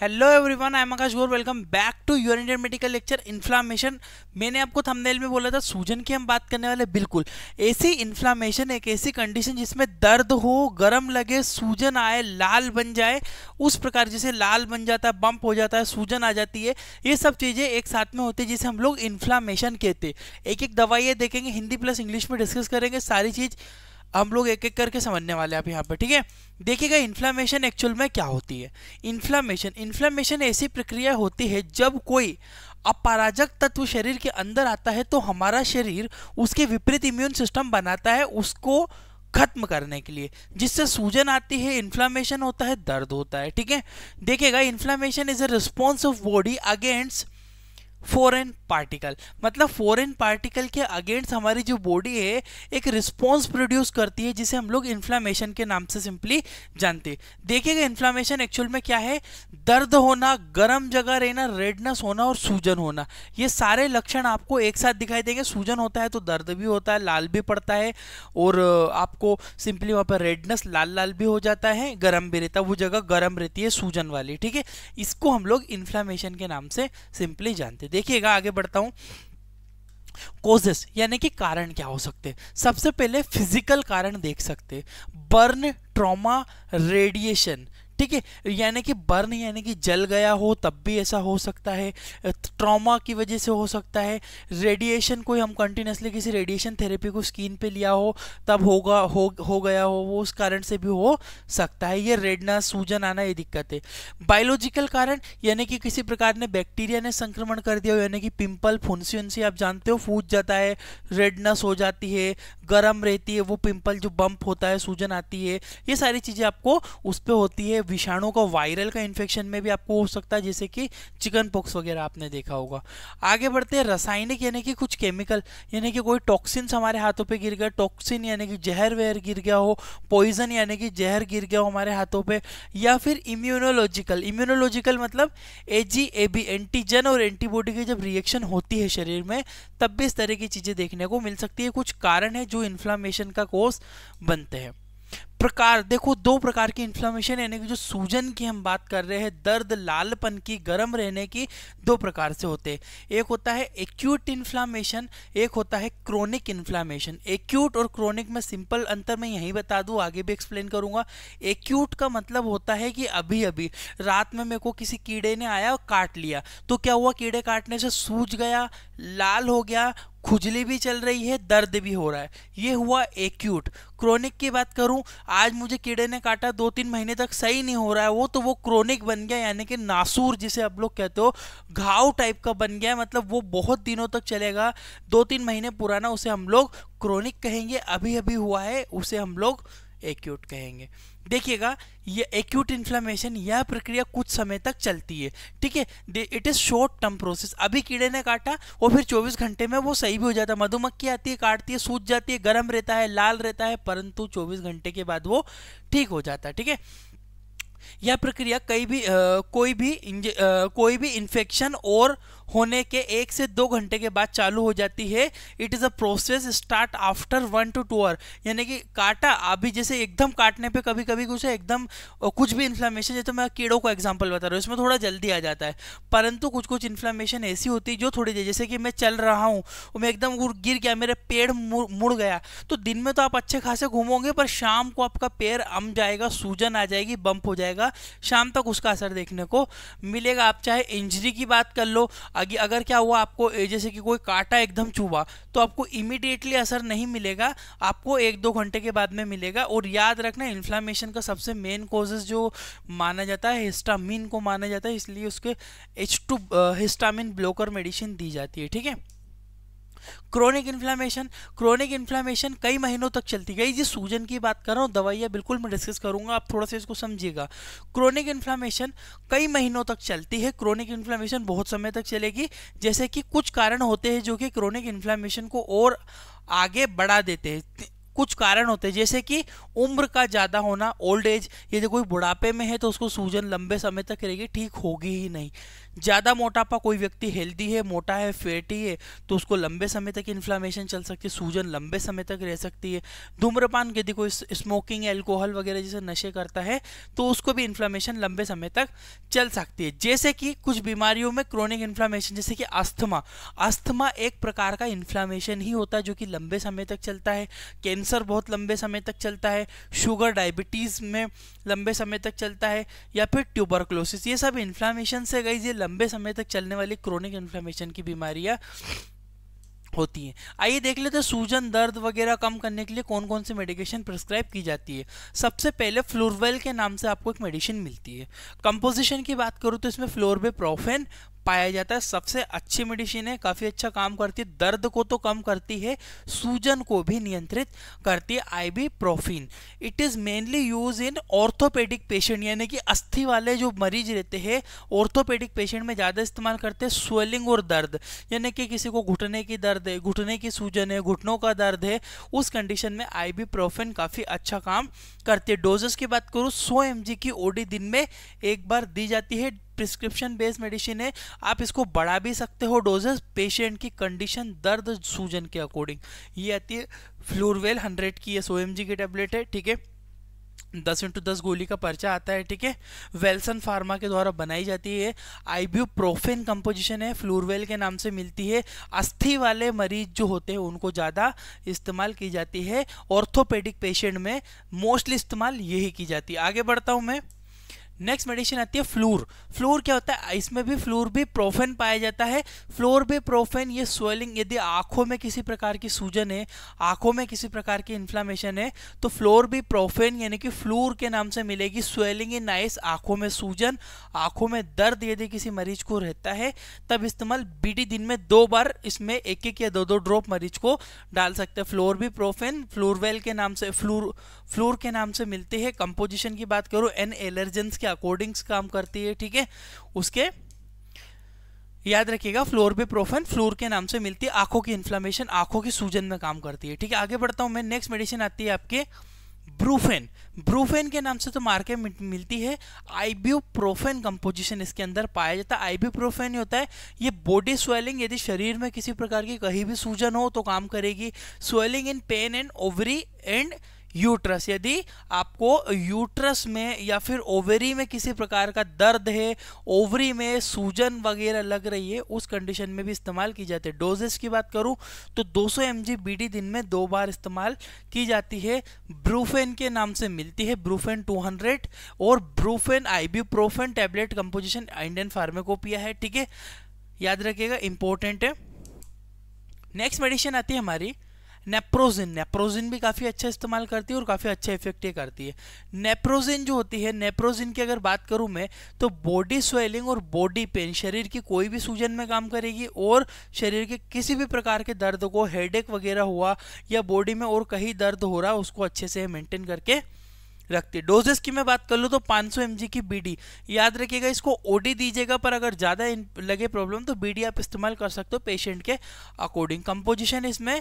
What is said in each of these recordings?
hello everyone I am Akash Gore welcome back to your Indian medical lecture inflammation मैंने आपको thumbnail में बोला था सूजन की हम बात करने वाले बिल्कुल ऐसी इन्फ्लामेशन एक ऐसी कंडीशन जिसमें दर्द हो गर्म लगे सूजन आए लाल बन जाए उस प्रकार जैसे लाल बन जाता है बम्प हो जाता है सूजन आ जाती है ये सब चीज़ें एक साथ में होती है जिसे हम लोग इन्फ्लामेशन कहते हैं एक एक दवाइयाँ देखेंगे हिंदी प्लस इंग्लिश में डिस्कस करेंगे सारी चीज़ हम लोग एक एक करके समझने वाले हैं आप यहाँ पर ठीक है देखिएगा इन्फ्लामेशन एक्चुअल में क्या होती है इन्फ्लामेशन इन्फ्लामेशन ऐसी प्रक्रिया होती है जब कोई अपराजक तत्व शरीर के अंदर आता है तो हमारा शरीर उसके विपरीत इम्यून सिस्टम बनाता है उसको खत्म करने के लिए जिससे सूजन आती है इन्फ्लामेशन होता है दर्द होता है ठीक है देखिएगा inflammation is a response of body against foreign particle मतलब फॉरेन पार्टिकल के अगेंस्ट हमारी जो बॉडी है एक रिस्पॉन्स प्रोड्यूस करती है जिसे हम लोग इन्फ्लामेशन के नाम से सिंपली जानते हैं देखिएगा इन्फ्लामेशन एक्चुअल में क्या है दर्द होना गर्म जगह रहना रेडनेस होना और सूजन होना ये सारे लक्षण आपको एक साथ दिखाई देंगे सूजन होता है तो दर्द भी होता है लाल भी पड़ता है और आपको सिंपली वहाँ पर रेडनेस लाल लाल भी हो जाता है गर्म भी रहता है वो जगह गर्म रहती है सूजन वाली ठीक है इसको हम लोग इन्फ्लामेशन के नाम से सिंपली जानते हैं देखिएगा आगे बढ़ता हूँ कोजेस यानी कि कारण क्या हो सकते सबसे पहले फिजिकल कारण देख सकते बर्न ट्रॉमा रेडिएशन ठीक है यानी कि बर्न यानी कि जल गया हो तब भी ऐसा हो सकता है ट्रॉमा की वजह से हो सकता है रेडिएशन कोई हम कंटिन्यूसली किसी रेडिएशन थेरेपी को स्किन पे लिया हो तब होगा हो हो गया हो वो उस कारण से भी हो सकता है ये रेडना सूजन आना ये दिक्कत है बायोलॉजिकल कारण यानी कि किसी प्रकार ने बैक्टीरिया ने संक्रमण कर दिया हो यानी कि पिम्पल फुंसी उनसी आप जानते हो फूज जाता है रेडनेस हो जाती है गर्म रहती है वो पिम्पल जो बम्प होता है सूजन आती है ये सारी चीज़ें आपको उस पर होती है विषाणु का वायरल का इन्फेक्शन में भी आपको हो सकता है जैसे कि चिकन पॉक्स वगैरह आपने देखा होगा आगे बढ़ते हैं रासायनिक यानी कि कुछ केमिकल यानी कि कोई टॉक्सिन हमारे हाथों पर गिर गया टॉक्सिन यानी कि जहर वहर गिर गया हो पॉइजन यानी कि जहर गिर गया हो हमारे हाथों पर या फिर इम्यूनोलॉजिकल इम्यूनोलॉजिकल मतलब A G A B antigen और एंटीबॉडी की जब रिएक्शन होती है शरीर में तब भी इस तरह की चीज़ें देखने को मिल सकती है कुछ कारण है जो इन्फ्लामेशन का कोर्स बनते हैं प्रकार देखो दो प्रकार की इन्फ्लामेशन यानी कि जो सूजन की हम बात कर रहे हैं दर्द लालपन की गर्म रहने की दो प्रकार से होते हैं एक होता है एक्यूट इन्फ्लामेशन एक होता है क्रोनिक इन्फ्लामेशन एक्यूट और क्रोनिक में सिंपल अंतर मैं यहीं बता दूँ आगे भी एक्सप्लेन करूँगा एक्यूट का मतलब होता है कि अभी अभी रात में मेरे को किसी कीड़े ने आया और काट लिया तो क्या हुआ कीड़े काटने से सूज गया लाल हो गया खुजली भी चल रही है दर्द भी हो रहा है ये हुआ एक्यूट क्रोनिक की बात करूं आज मुझे कीड़े ने काटा दो तीन महीने तक सही नहीं हो रहा है वो तो वो क्रोनिक बन गया यानी कि नासूर जिसे आप लोग कहते हो घाव टाइप का बन गया मतलब वो बहुत दिनों तक चलेगा दो तीन महीने पुराना उसे हम लोग क्रोनिक कहेंगे अभी अभी हुआ है उसे हम लोग एक्यूट कहेंगे देखिएगा ये एक्यूट इन्फ्लामेशन यह प्रक्रिया कुछ समय तक चलती है ठीक है it is short term process अभी कीड़े ने काटा और फिर 24 घंटे में वो सही भी हो जाता है मधुमक्खी आती है काटती है सूज जाती है गर्म रहता है लाल रहता है परंतु 24 घंटे के बाद वो ठीक हो जाता है ठीक है यह प्रक्रिया कई भी आ, कोई भी आ, कोई भी इन्फेक्शन और होने के एक से दो घंटे के बाद चालू हो जाती है it is a process start after one two two hour यानी कि काटा अभी जैसे एकदम काटने पे कभी कभी कुछ एकदम कुछ भी इन्फ्लामेशन जैसे तो मैं कीड़ों का एग्जांपल बता रहा हूँ इसमें थोड़ा जल्दी आ जाता है परंतु कुछ कुछ इन्फ्लामेशन ऐसी होती है जो थोड़ी देर जैसे कि मैं चल रहा हूँ मैं एकदम गिर गया मेरा पेड़ मुड़ गया तो दिन में तो आप अच्छे खासे घूमोगे पर शाम को आपका पैर अम जाएगा सूजन आ जाएगी बम्प हो जाएगा जाएगा शाम तक उसका असर देखने को मिलेगा आप चाहे इंजरी की बात कर लो आगे अगर क्या हुआ आपको जैसे कि कोई काटा एकदम छुआ तो आपको इमिडिएटली असर नहीं मिलेगा आपको एक दो घंटे के बाद में मिलेगा और याद रखना इन्फ्लामेशन का सबसे मेन कोजेज जो माना जाता है हिस्टामिन को माना जाता है इसलिए उसके H two histamine blocker medicine दी जाती है ठीक है क्रोनिक इन्फ्लामेशन क्रोनिक इन्फ्लामेशन कई महीनों तक चलती गई ये सूजन की बात कर रहा हूँ दवाइयाँ बिल्कुल मैं डिस्कस करूँगा आप थोड़ा सा इसको समझिएगा क्रोनिक इन्फ्लामेशन कई महीनों तक चलती है क्रोनिक इन्फ्लामेशन बहुत समय तक चलेगी जैसे कि कुछ कारण होते हैं जो कि क्रोनिक इन्फ्लामेशन को और आगे बढ़ा देते हैं कुछ कारण होते हैं जैसे कि उम्र का ज़्यादा होना ओल्ड एज यदि कोई बुढ़ापे में है तो उसको सूजन लंबे समय तक रहेगी ठीक होगी ही नहीं ज़्यादा मोटापा कोई व्यक्ति हेल्दी है मोटा है फैटी है तो उसको लंबे समय तक इन्फ्लामेशन चल सकती है सूजन लंबे समय तक रह सकती है धूम्रपान यदि कोई स्मोकिंग एल्कोहल वगैरह जैसे नशे करता है तो उसको भी इन्फ्लामेशन लंबे समय तक चल सकती है जैसे कि कुछ बीमारियों में क्रोनिक इन्फ्लामेशन जैसे कि अस्थमा अस्थमा एक प्रकार का इन्फ्लामेशन ही होता है जो कि लंबे समय तक चलता है कैंसर कैंसर बहुत लंबे समय तक चलता है शुगर डायबिटीज़ में लंबे समय तक चलता है या फिर ट्यूबरक्लोसिस ये सब इन्फ्लामेशन से गई ये लंबे समय तक चलने वाली क्रोनिक इन्फ्लामेशन की बीमारियाँ होती हैं आइए देख लेते हैं सूजन दर्द वगैरह कम करने के लिए कौन कौन सी मेडिकेशन प्रिस्क्राइब की जाती है सबसे पहले फ्लोरवेल के नाम से आपको एक मेडिसिन मिलती है कंपोजिशन की बात करूँ तो इसमें फ्लोरबे प्रोफेन पाया जाता है सबसे अच्छी मेडिसिन है काफ़ी अच्छा काम करती है दर्द को तो कम करती है सूजन को भी नियंत्रित करती है प्रोफिन it is mainly use in orthopedic patient यानी कि अस्थि वाले जो मरीज रहते हैं ऑर्थोपेडिक पेशेंट में ज़्यादा इस्तेमाल करते हैं स्वेलिंग और दर्द यानी कि किसी को घुटने की दर्द है घुटने की सूजन है घुटनों का दर्द है उस कंडीशन में प्रोफिन काफ़ी अच्छा काम करती है डोजेस की बात करूँ सौ एम की ओडी दिन में एक बार दी जाती है प्रिस्क्रिप्शन बेस्ड मेडिसिन है आप इसको बढ़ा भी सकते हो डोजेस पेशेंट की कंडीशन दर्द सूजन के अकॉर्डिंग ये आती है फ्लूरवेल हंड्रेड की एस ओ एम जी की टेबलेट है ठीक है दस इंटू दस गोली का पर्चा आता है ठीक है वेल्सन फार्मा के द्वारा बनाई जाती है आईब्यू प्रोफेन कंपोजिशन है फ्लूरवेल के नाम से मिलती है अस्थि वाले मरीज जो होते हैं उनको ज़्यादा इस्तेमाल की जाती है ऑर्थोपेडिक पेशेंट में मोस्टली इस्तेमाल यही की जाती है आगे बढ़ता हूँ मैं नेक्स्ट मेडिसिन आती है फ्लोर फ्लोर क्या होता है इसमें भी फ्लोर भी प्रोफेन पाया जाता है फ्लोर भी प्रोफेन ये स्वेलिंग यदि आंखों में किसी प्रकार की सूजन है आंखों में किसी प्रकार की इन्फ्लामेशन है तो फ्लोर भी प्रोफेन यानी कि फ्लूर के नाम से मिलेगी स्वेलिंग इन आइस आंखों में सूजन आंखों में दर्द यदि किसी मरीज को रहता है तब इस्तेमाल बीडी दिन में दो बार इसमें एक एक या दो दो ड्रॉप मरीज को डाल सकते हैं फ्लोर भी प्रोफेन फ्लोरवेल के नाम से फ्लूर फ्लोर के नाम से मिलती है कंपोजिशन की बात करो एन एलर्जेंस के अकॉर्डिंग्स काम करती है ठीक है उसके याद रखिएगा फ्लोर पे प्रोफेन फ्लोर के नाम से मिलती है आंखों की इन्फ्लामेशन आंखों की सूजन में काम करती है ठीक है आगे बढ़ता हूँ मैं नेक्स्ट मेडिसिन आती है आपके ब्रूफेन ब्रूफेन के नाम से तो मार्केट मिलती है आईब्यू प्रोफेन कंपोजिशन इसके अंदर पाया जाता है आईब्यू प्रोफेन ही होता है ये बॉडी स्वेलिंग यदि शरीर में किसी प्रकार की कहीं भी सूजन हो तो काम करेगी swelling in pain and ovary and uterus यदि आपको यूट्रस में या फिर ओवरी में किसी प्रकार का दर्द है ओवरी में सूजन वगैरह लग रही है उस कंडीशन में भी इस्तेमाल की जाती है डोजेस की बात करूँ तो 200 सौ बीडी दिन में दो बार इस्तेमाल की जाती है ब्रूफेन के नाम से मिलती है ब्रूफेन 200 और Brufen ibuprofen tablet composition Indian pharmacopoeia है ठीक है याद रखिएगा इंपॉर्टेंट है नेक्स्ट मेडिसिन आती है हमारी नेप्रोजिन नेप्रोजिन भी काफ़ी अच्छा इस्तेमाल करती है और काफ़ी अच्छा इफेक्ट ये करती है नेप्रोजिन जो होती है नेप्रोजिन की अगर बात करूँ मैं तो बॉडी स्वेलिंग और बॉडी पेन शरीर की कोई भी सूजन में काम करेगी और शरीर के किसी भी प्रकार के दर्द को हेडेक वगैरह हुआ या बॉडी में और कहीं दर्द हो रहा उसको अच्छे से मेंटेन करके रखती है डोजेस की मैं बात कर लूँ तो 500 सौ की बीडी याद रखिएगा इसको ओडी दीजिएगा पर अगर ज़्यादा लगे प्रॉब्लम तो बीडी आप इस्तेमाल कर सकते हो पेशेंट के अकॉर्डिंग कंपोजिशन इसमें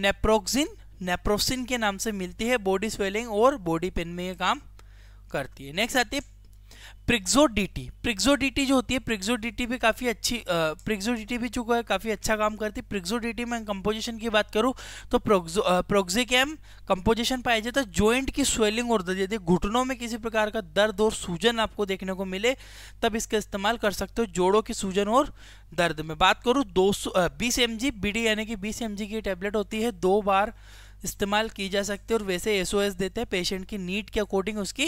नेप्रोक्सिन नेप्रोसिन के नाम से मिलती है बॉडी स्वेलिंग और बॉडी पेन में ये काम करती है नेक्स्ट आती है प्रिग्जोडीटी प्रिग्जोडीटी जो होती है प्रिग्जोडीटी भी काफ़ी अच्छी प्रिग्जोडीटी भी चुका है काफ़ी अच्छा काम करती है प्रिग्जोडीटी में कंपोजिशन की बात करूँ तो प्रोक्जिकैम कंपोजिशन पाया जाता है ज्वाइंट की स्वेलिंग और दर्द यदि घुटनों में किसी प्रकार का दर्द और सूजन आपको देखने को मिले तब इसका इस्तेमाल कर सकते हो जोड़ों की सूजन और दर्द में बात करूँ दो सौ बीस एम जी बी डी यानी कि बीस एम जी की टेबलेट होती है दो बार इस्तेमाल की जा सकती है और वैसे एस देते हैं पेशेंट की नीड के अकॉर्डिंग उसकी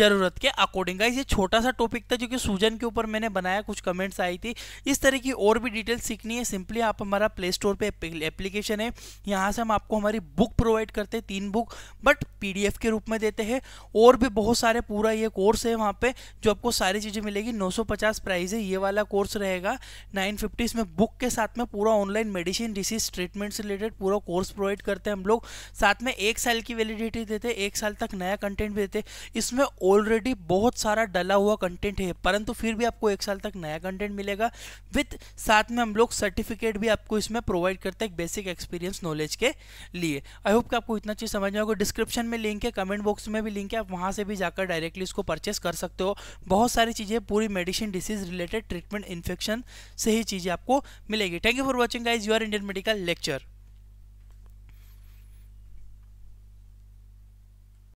ज़रूरत के अकॉर्डिंग गाइज ये छोटा सा टॉपिक था जो कि सूजन के ऊपर मैंने बनाया कुछ कमेंट्स आई थी इस तरह की और भी डिटेल सीखनी है सिंपली आप हमारा प्ले स्टोर पर एप्लीकेशन है यहाँ से हम आपको हमारी बुक प्रोवाइड करते हैं तीन बुक बट पी के रूप में देते हैं और भी बहुत सारे पूरा ये कोर्स है वहाँ पर जो आपको सारी चीज़ें मिलेगी पचास प्राइस है ये वाला कोर्स रहेगा 950 इसमें बुक के साथ में पूरा ऑनलाइन मेडिसिन डिसीज ट्रीटमेंट से रिलेटेड पूरा कोर्स प्रोवाइड करते हैं हम लोग साथ में एक साल की वैलिडिटी देते एक साल तक नया कंटेंट भी देते इसमें ऑलरेडी बहुत सारा डला हुआ कंटेंट है परंतु फिर भी आपको एक साल तक नया कंटेंट मिलेगा विथ साथ में हम लोग सर्टिफिकेट भी आपको इसमें प्रोवाइड करते हैं बेसिक एक्सपीरियंस नॉलेज के लिए आई होप कि आपको इतना चीज़ समझ में होगा डिस्क्रिप्शन में लिंक है कमेंट बॉक्स में भी लिंक है आप वहाँ से भी जाकर डायरेक्टली इसको परचेस कर सकते हो बहुत सारी चीज़ें पूरी medicine disease related treatment infection से ही चीज़ें आपको मिलेगी thank you for watching guys your Indian medical lecture